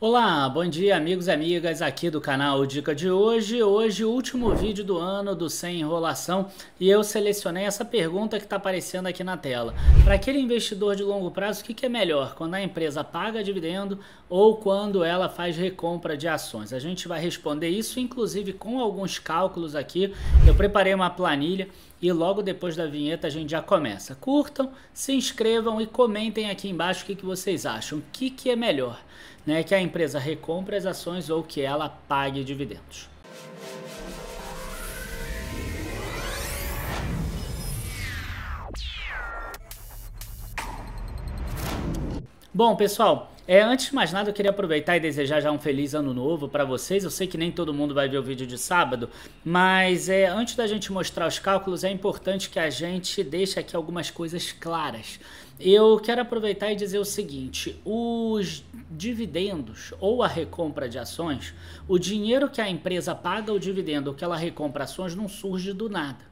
Olá, bom dia amigos e amigas aqui do canal Dica de Hoje. Hoje, último vídeo do ano do Sem Enrolação e eu selecionei essa pergunta que está aparecendo aqui na tela. Para aquele investidor de longo prazo, o que, que, é melhor? Quando a empresa paga dividendo ou quando ela faz recompra de ações? A gente vai responder isso, inclusive com alguns cálculos aqui. Eu preparei uma planilha e logo depois da vinheta a gente já começa. Curtam, se inscrevam e comentem aqui embaixo o que, que vocês acham. O que, que é melhor? né, que a empresa recompre as ações ou que ela pague dividendos. Bom, pessoal, é, antes de mais nada, eu queria aproveitar e desejar já um feliz ano novo para vocês. Eu sei que nem todo mundo vai ver o vídeo de sábado, mas é, antes da gente mostrar os cálculos, é importante que a gente deixe aqui algumas coisas claras. Eu quero aproveitar e dizer o seguinte: os dividendos ou a recompra de ações, o dinheiro que a empresa paga o dividendo ou que ela recompra ações não surge do nada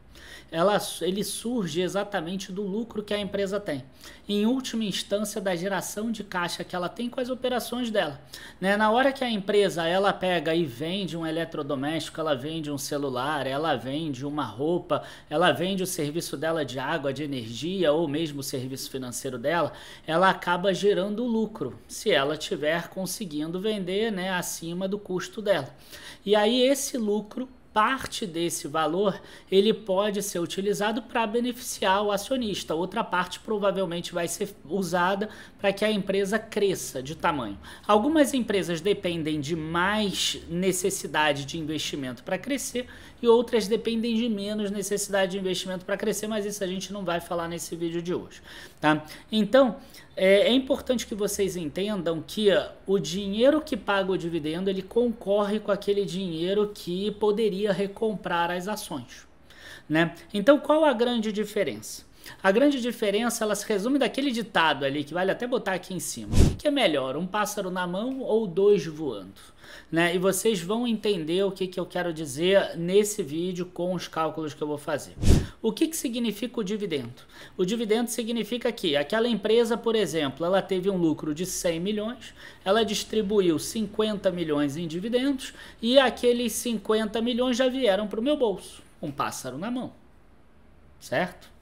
ela, ele surge exatamente do lucro que a empresa tem. Em última instância, da geração de caixa que ela tem com as operações dela. Né? Na hora que a empresa ela pega e vende um eletrodoméstico, ela vende um celular, ela vende uma roupa, ela vende o serviço dela de água, de energia ou mesmo o serviço financeiro dela, ela acaba gerando lucro, se ela tiver conseguindo vender né, acima do custo dela. E aí esse lucro parte desse valor ele pode ser utilizado para beneficiar o acionista. Outra parte provavelmente vai ser usada para que a empresa cresça de tamanho. Algumas empresas dependem de mais necessidade de investimento para crescer e outras dependem de menos necessidade de investimento para crescer, mas isso a gente não vai falar nesse vídeo de hoje, tá? Então, é, é importante que vocês entendam que o dinheiro que paga o dividendo, ele concorre com aquele dinheiro que poderia poderia recomprar as ações. Né? Então, qual a grande diferença? A grande diferença ela se resume daquele ditado ali que vale até botar aqui em cima. O que é melhor, um pássaro na mão ou dois voando? Né? E vocês vão entender o que, que eu quero dizer nesse vídeo com os cálculos que eu vou fazer. O que, que significa o dividendo? O dividendo significa que aquela empresa, por exemplo, ela teve um lucro de 100 milhões, ela distribuiu 50 milhões em dividendos e aqueles 50 milhões já vieram para o meu bolso, um pássaro na mão, certo?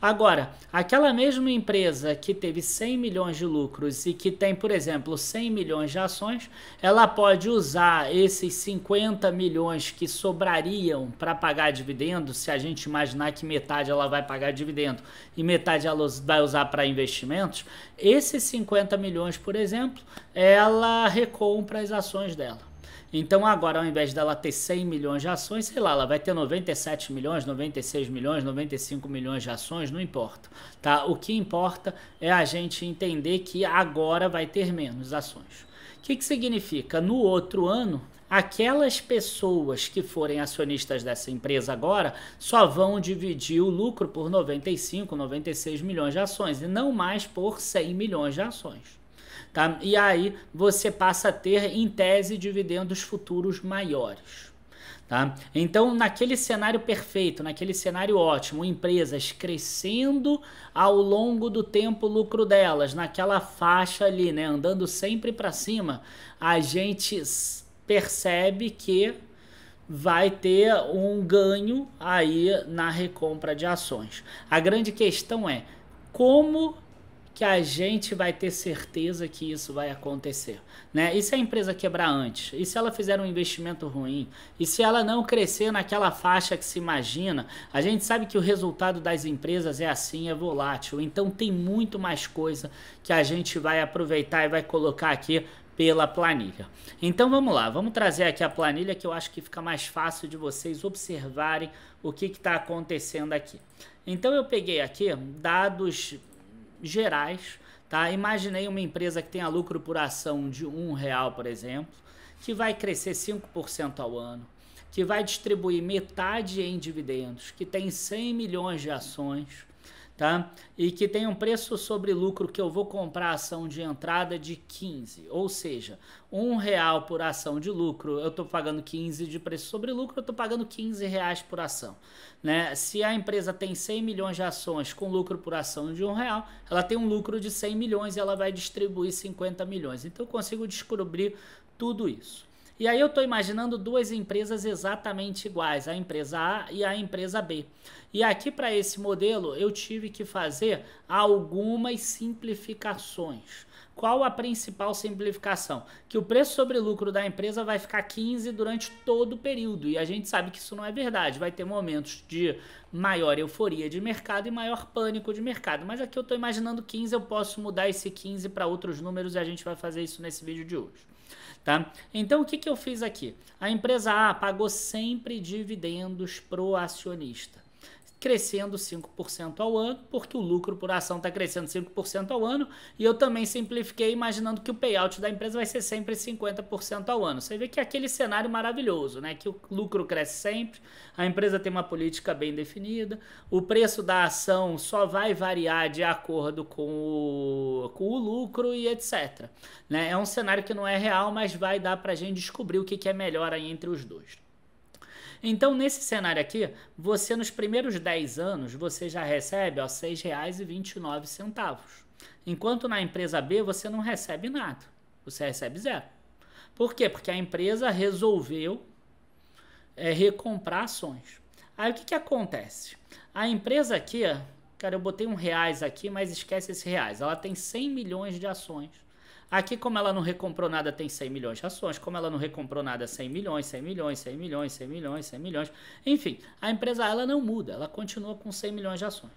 Agora, aquela mesma empresa que teve 100 milhões de lucros e que tem, por exemplo, 100 milhões de ações, ela pode usar esses 50 milhões que sobrariam para pagar dividendo, se a gente imaginar que metade ela vai pagar dividendo e metade ela vai usar para investimentos, esses 50 milhões, por exemplo, ela recompra as ações dela. Então agora, ao invés dela ter 100 milhões de ações, sei lá, ela vai ter 97 milhões, 96 milhões, 95 milhões de ações, não importa, tá? O que importa é a gente entender que agora vai ter menos ações. O que, que significa? No outro ano, aquelas pessoas que forem acionistas dessa empresa agora só vão dividir o lucro por 95, 96 milhões de ações e não mais por 100 milhões de ações. Tá? E aí você passa a ter, em tese, dividendos futuros maiores. Tá? Então, naquele cenário perfeito, naquele cenário ótimo, empresas crescendo ao longo do tempo o lucro delas, naquela faixa ali, né, andando sempre para cima, a gente percebe que vai ter um ganho aí na recompra de ações. A grande questão é como que a gente vai ter certeza que isso vai acontecer, né? E se a empresa quebrar antes? E se ela fizer um investimento ruim? E se ela não crescer naquela faixa que se imagina? A gente sabe que o resultado das empresas é assim, é volátil. Então tem muito mais coisa que a gente vai aproveitar e vai colocar aqui pela planilha. Então vamos lá, vamos trazer aqui a planilha que eu acho que fica mais fácil de vocês observarem o que está acontecendo aqui. Então eu peguei aqui dados gerais, tá? Imaginei uma empresa que tenha lucro por ação de um real, por exemplo, que vai crescer 5% ao ano, que vai distribuir metade em dividendos, que tem 100 milhões de ações, tá? E que tem um preço sobre lucro que eu vou comprar ação de entrada de 15, ou seja, um real por ação de lucro, eu estou pagando 15 de preço sobre lucro, eu estou pagando 15 reais por ação, né? Se a empresa tem 100 milhões de ações com lucro por ação de um real, ela tem um lucro de 100 milhões e ela vai distribuir 50 milhões. Então eu consigo descobrir tudo isso. E aí eu estou imaginando duas empresas exatamente iguais, a empresa A e a empresa B. E aqui para esse modelo eu tive que fazer algumas simplificações. Qual a principal simplificação? Que o preço sobre lucro da empresa vai ficar 15 durante todo o período. E a gente sabe que isso não é verdade. Vai ter momentos de maior euforia de mercado e maior pânico de mercado. Mas aqui eu estou imaginando 15, eu posso mudar esse 15 para outros números e a gente vai fazer isso nesse vídeo de hoje tá? Então o que, que eu fiz aqui? A empresa A pagou sempre dividendos pro acionista crescendo 5% ao ano, porque o lucro por ação está crescendo 5% ao ano, e eu também simplifiquei imaginando que o payout da empresa vai ser sempre 50% ao ano. Você vê que é aquele cenário maravilhoso, né? Que o lucro cresce sempre, a empresa tem uma política bem definida, o preço da ação só vai variar de acordo com o, com o lucro e etc. Né? É um cenário que não é real, mas vai dar para a gente descobrir o que, que é melhor aí entre os dois. Então, nesse cenário aqui, você nos primeiros 10 anos, você já recebe R$ 6,29. Enquanto na empresa B, você não recebe nada. Você recebe zero. Por quê? Porque a empresa resolveu é, recomprar ações. Aí o que, que acontece? A empresa aqui, cara, eu botei um reais aqui, mas esquece esse reais. Ela tem 100 milhões de ações Aqui, como ela não recomprou nada, tem 100 milhões de ações. Como ela não recomprou nada, 100 milhões, 100 milhões, 100 milhões, 100 milhões, 100 milhões. Enfim, a empresa A ela não muda, ela continua com 100 milhões de ações.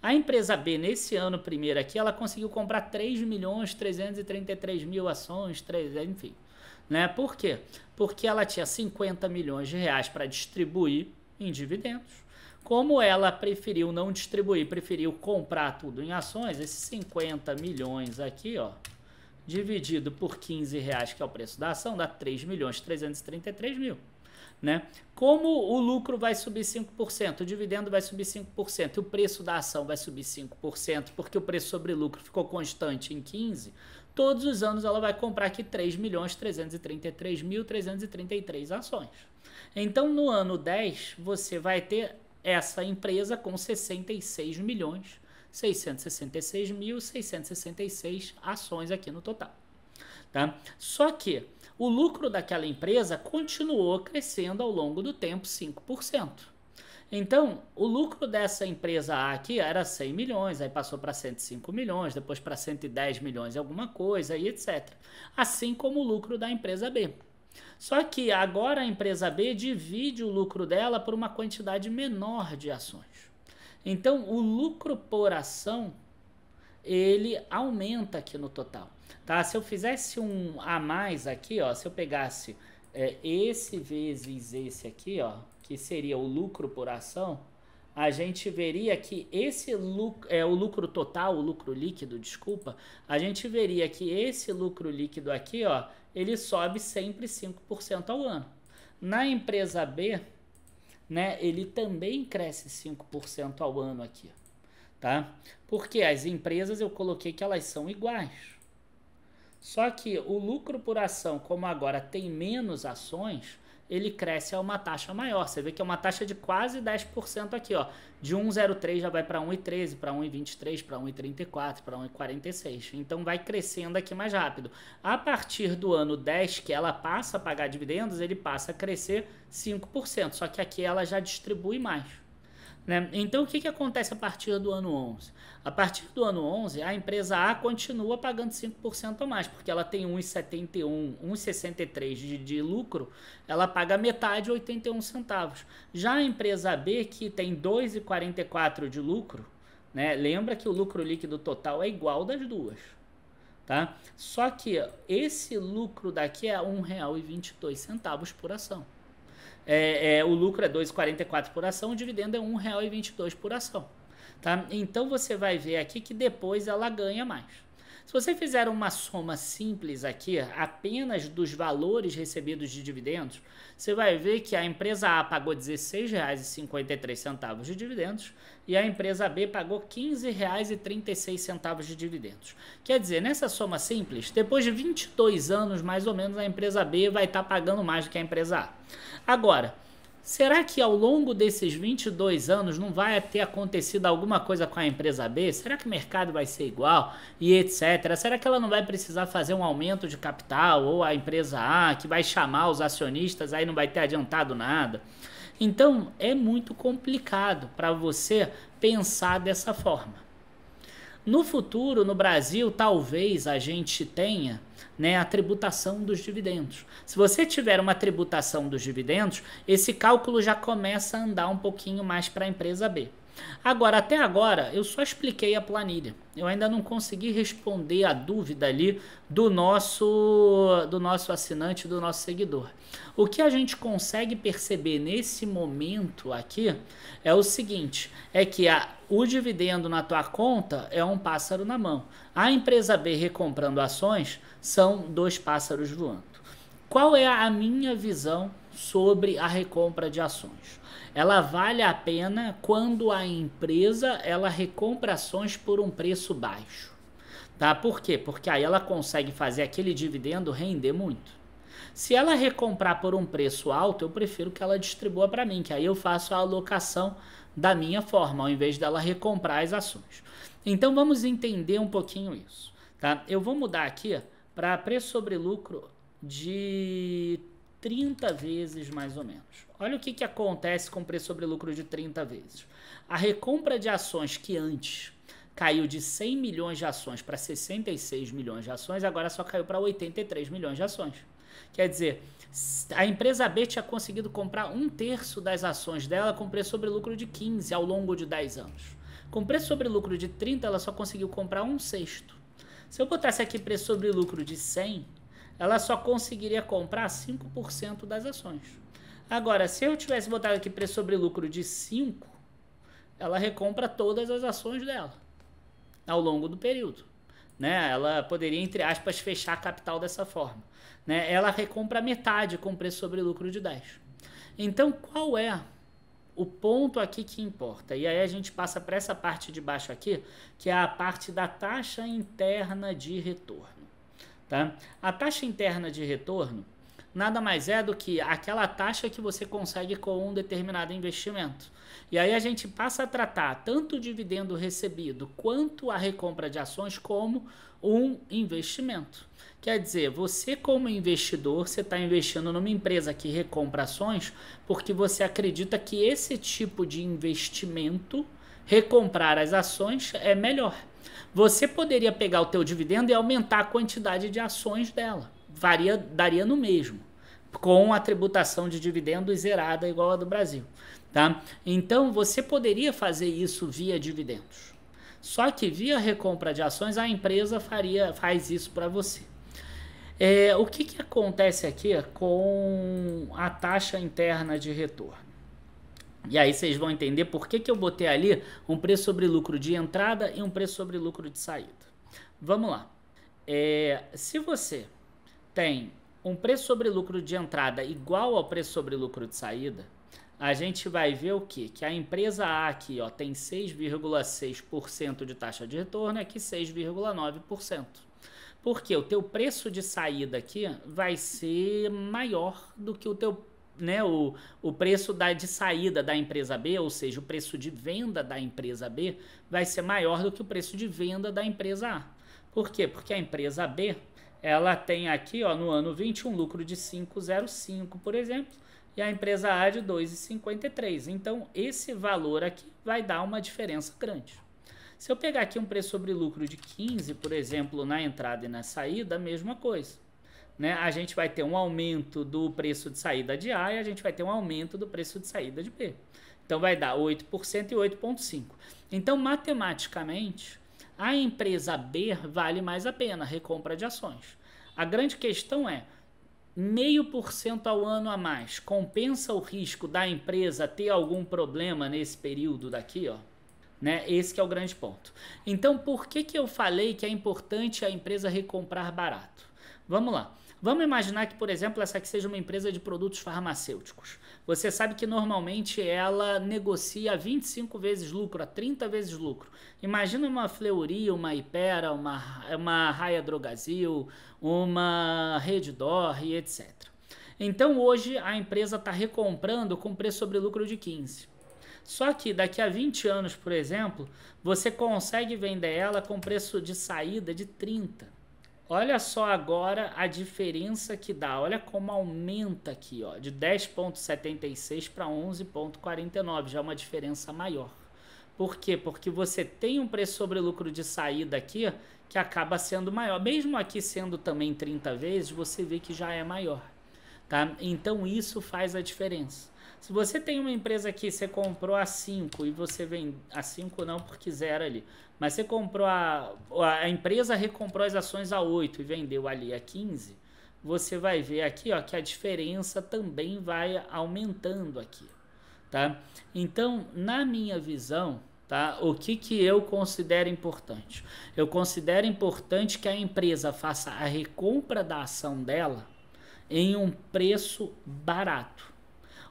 A empresa B, nesse ano primeiro aqui, ela conseguiu comprar 3 milhões 333 mil ações, 3, enfim. Né? Por quê? Porque ela tinha 50 milhões de reais para distribuir em dividendos. Como ela preferiu não distribuir, preferiu comprar tudo em ações, esses 50 milhões aqui, ó, dividido por 15 reais, que é o preço da ação, dá 3 milhões 333 mil. Né? Como o lucro vai subir 5%, o dividendo vai subir 5%, e o preço da ação vai subir 5%, porque o preço sobre lucro ficou constante em 15%, todos os anos ela vai comprar aqui 3 milhões 333 mil 333 ações. Então, no ano 10, você vai ter essa empresa com 66 milhões 666.666 ações aqui no total. Tá? Só que o lucro daquela empresa continuou crescendo ao longo do tempo 5%. Então, o lucro dessa empresa A aqui era 100 milhões, aí passou para 105 milhões, depois para 110 milhões alguma coisa e etc. Assim como o lucro da empresa B. Só que agora a empresa B divide o lucro dela por uma quantidade menor de ações. Então, o lucro por ação ele aumenta aqui no total, tá? Se eu fizesse um a mais aqui, ó, se eu pegasse é, esse vezes esse aqui, ó, que seria o lucro por ação, a gente veria que esse lucro, é o lucro total, o lucro líquido, desculpa, a gente veria que esse lucro líquido aqui, ó, ele sobe sempre 5% ao ano. Na empresa B, né, ele também cresce 5% ao ano aqui, tá? Porque as empresas eu coloquei que elas são iguais. Só que o lucro por ação, como agora tem menos ações, ele cresce a uma taxa maior. Você vê que é uma taxa de quase 10% aqui, ó. De 1,03 já vai para 1,13, para 1,23, para 1,34, para 1,46. Então vai crescendo aqui mais rápido. A partir do ano 10 que ela passa a pagar dividendos, ele passa a crescer 5%, só que aqui ela já distribui mais. Né? Então, o que, que acontece a partir do ano 11? A partir do ano 11, a empresa A continua pagando 5% a mais, porque ela tem 1,71, 1,63 de, de lucro, ela paga metade, 81 centavos. Já a empresa B, que tem 2,44 de lucro, né? lembra que o lucro líquido total é igual das duas. Tá? Só que esse lucro daqui é R$ 1,22 por ação. É, é, o lucro é 2,44 por ação, o dividendo é R$ 1,22 por ação. Tá? Então você vai ver aqui que depois ela ganha mais. Se você fizer uma soma simples aqui, apenas dos valores recebidos de dividendos, você vai ver que a empresa A pagou R$16,53 de dividendos e a empresa B pagou R$15,36 de dividendos. Quer dizer, nessa soma simples, depois de 22 anos mais ou menos, a empresa B vai estar tá pagando mais do que a empresa A. Agora, Será que ao longo desses 22 anos não vai ter acontecido alguma coisa com a empresa B? Será que o mercado vai ser igual e etc? Será que ela não vai precisar fazer um aumento de capital ou a empresa A que vai chamar os acionistas aí não vai ter adiantado nada? Então é muito complicado para você pensar dessa forma. No futuro, no Brasil, talvez a gente tenha né, a tributação dos dividendos. Se você tiver uma tributação dos dividendos, esse cálculo já começa a andar um pouquinho mais para a empresa B. Agora, até agora, eu só expliquei a planilha. Eu ainda não consegui responder a dúvida ali do nosso, do nosso assinante, do nosso seguidor. O que a gente consegue perceber nesse momento aqui é o seguinte: é que a, o dividendo na tua conta é um pássaro na mão. A empresa B recomprando ações são dois pássaros voando. Qual é a minha visão sobre a recompra de ações. Ela vale a pena quando a empresa ela recompra ações por um preço baixo. Tá? Por quê? Porque aí ela consegue fazer aquele dividendo render muito. Se ela recomprar por um preço alto, eu prefiro que ela distribua para mim, que aí eu faço a alocação da minha forma, ao invés dela recomprar as ações. Então vamos entender um pouquinho isso. Tá? Eu vou mudar aqui para preço sobre lucro de 30 vezes mais ou menos. Olha o que, que acontece com o preço sobre lucro de 30 vezes. A recompra de ações que antes caiu de 100 milhões de ações para 66 milhões de ações, agora só caiu para 83 milhões de ações. Quer dizer, a empresa B tinha conseguido comprar um terço das ações dela com preço sobre lucro de 15 ao longo de 10 anos. Com preço sobre lucro de 30, ela só conseguiu comprar um sexto. Se eu botasse aqui preço sobre lucro de 100, ela só conseguiria comprar 5% das ações. Agora, se eu tivesse botado aqui preço sobre lucro de 5, ela recompra todas as ações dela ao longo do período. Né? Ela poderia, entre aspas, fechar a capital dessa forma. Né? Ela recompra metade com preço sobre lucro de 10. Então, qual é o ponto aqui que importa? E aí a gente passa para essa parte de baixo aqui, que é a parte da taxa interna de retorno. Tá? A taxa interna de retorno nada mais é do que aquela taxa que você consegue com um determinado investimento. E aí a gente passa a tratar tanto o dividendo recebido quanto a recompra de ações como um investimento. Quer dizer, você como investidor, você está investindo numa empresa que recompra ações porque você acredita que esse tipo de investimento, recomprar as ações, é melhor. Você poderia pegar o teu dividendo e aumentar a quantidade de ações dela. Varia, daria no mesmo, com a tributação de dividendos zerada igual a do Brasil, tá? Então você poderia fazer isso via dividendos. Só que via recompra de ações a empresa faria faz isso para você. É, o que, que acontece aqui com a taxa interna de retorno? E aí vocês vão entender por que, que eu botei ali um preço sobre lucro de entrada e um preço sobre lucro de saída. Vamos lá. É, se você tem um preço sobre lucro de entrada igual ao preço sobre lucro de saída, a gente vai ver o que? Que a empresa A aqui ó, tem 6,6% de taxa de retorno, aqui 6,9%. Porque o teu preço de saída aqui vai ser maior do que o teu né, o, o preço da, de saída da empresa B, ou seja, o preço de venda da empresa B, vai ser maior do que o preço de venda da empresa A. Por quê? Porque a empresa B ela tem aqui ó, no ano 20 um lucro de 5,05, por exemplo, e a empresa A de 2,53. Então, esse valor aqui vai dar uma diferença grande. Se eu pegar aqui um preço sobre lucro de 15, por exemplo, na entrada e na saída, a mesma coisa né, a gente vai ter um aumento do preço de saída de A e a gente vai ter um aumento do preço de saída de B. Então vai dar 8% e 8,5%. Então, matematicamente, a empresa B vale mais a pena, recompra de ações. A grande questão é, meio por cento ao ano a mais compensa o risco da empresa ter algum problema nesse período daqui, ó? Né? Esse que é o grande ponto. Então, por que, que eu falei que é importante a empresa recomprar barato? Vamos lá. Vamos imaginar que, por exemplo, essa aqui seja uma empresa de produtos farmacêuticos. Você sabe que normalmente ela negocia 25 vezes lucro, a 30 vezes lucro. Imagina uma Fleury, uma Ipera, uma, uma Raia Drogazil, uma Rede Dor e etc. Então hoje a empresa está recomprando com preço sobre lucro de 15. Só que daqui a 20 anos, por exemplo, você consegue vender ela com preço de saída de 30. Olha só agora a diferença que dá. Olha como aumenta aqui, ó, de 10.76 para 11.49, já é uma diferença maior. Por quê? Porque você tem um preço sobre lucro de saída aqui que acaba sendo maior. Mesmo aqui sendo também 30 vezes, você vê que já é maior, tá? Então isso faz a diferença. Se você tem uma empresa que você comprou a 5 e você vende. A 5 não, porque zero ali. Mas você comprou a. A empresa recomprou as ações a 8 e vendeu ali a 15. Você vai ver aqui ó, que a diferença também vai aumentando aqui. Tá? Então, na minha visão, tá? O que, que eu considero importante? Eu considero importante que a empresa faça a recompra da ação dela em um preço barato.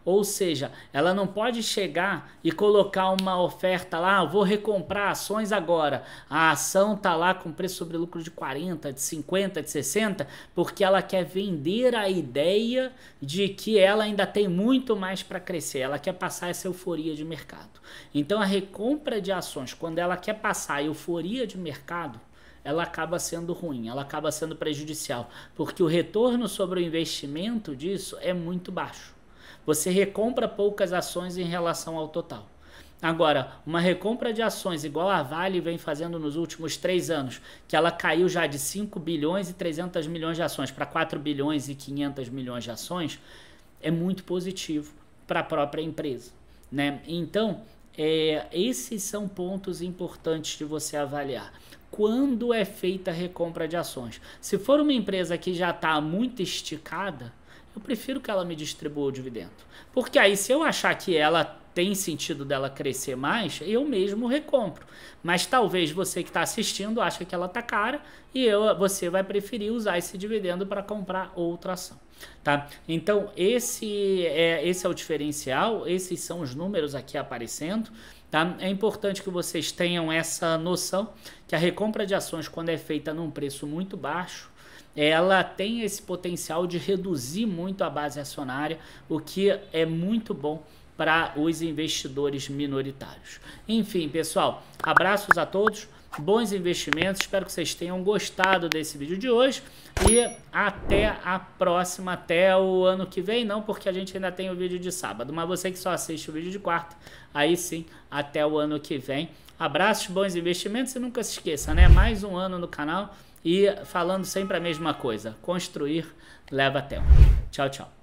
Ou seja, ela não pode chegar e colocar uma oferta lá, ah, vou recomprar ações agora. A ação tá lá com preço sobre lucro de 40, de 50, de 60, porque ela quer vender a ideia de que ela ainda tem muito mais para crescer. Ela quer passar essa euforia de mercado. Então a recompra de ações, quando ela quer passar a euforia de mercado, ela acaba sendo ruim, ela acaba sendo prejudicial, porque o retorno sobre o investimento disso é muito baixo. Você recompra poucas ações em relação ao total. Agora, uma recompra de ações igual a Vale vem fazendo nos últimos três anos, que ela caiu já de 5 bilhões e 300 milhões de ações para 4 bilhões e 500 milhões de ações, é muito positivo para a própria empresa. Né? Então, é, esses são pontos importantes de você avaliar. Quando é feita a recompra de ações? Se for uma empresa que já está muito esticada, eu prefiro que ela me distribua o dividendo. Porque aí, se eu achar que ela tem sentido dela crescer mais, eu mesmo recompro. Mas talvez você que está assistindo acha que ela está cara e eu, você vai preferir usar esse dividendo para comprar outra ação. Tá? Então, esse é, esse é o diferencial, esses são os números aqui aparecendo. Tá? É importante que vocês tenham essa noção que a recompra de ações, quando é feita num preço muito baixo, ela tem esse potencial de reduzir muito a base acionária, o que é muito bom para os investidores minoritários. Enfim, pessoal, abraços a todos, bons investimentos, espero que vocês tenham gostado desse vídeo de hoje e até a próxima, até o ano que vem, não, porque a gente ainda tem o vídeo de sábado, mas você que só assiste o vídeo de quarta, aí sim, até o ano que vem. Abraços, bons investimentos e nunca se esqueça, né? Mais um ano no canal e falando sempre a mesma coisa: construir leva tempo. Tchau, tchau.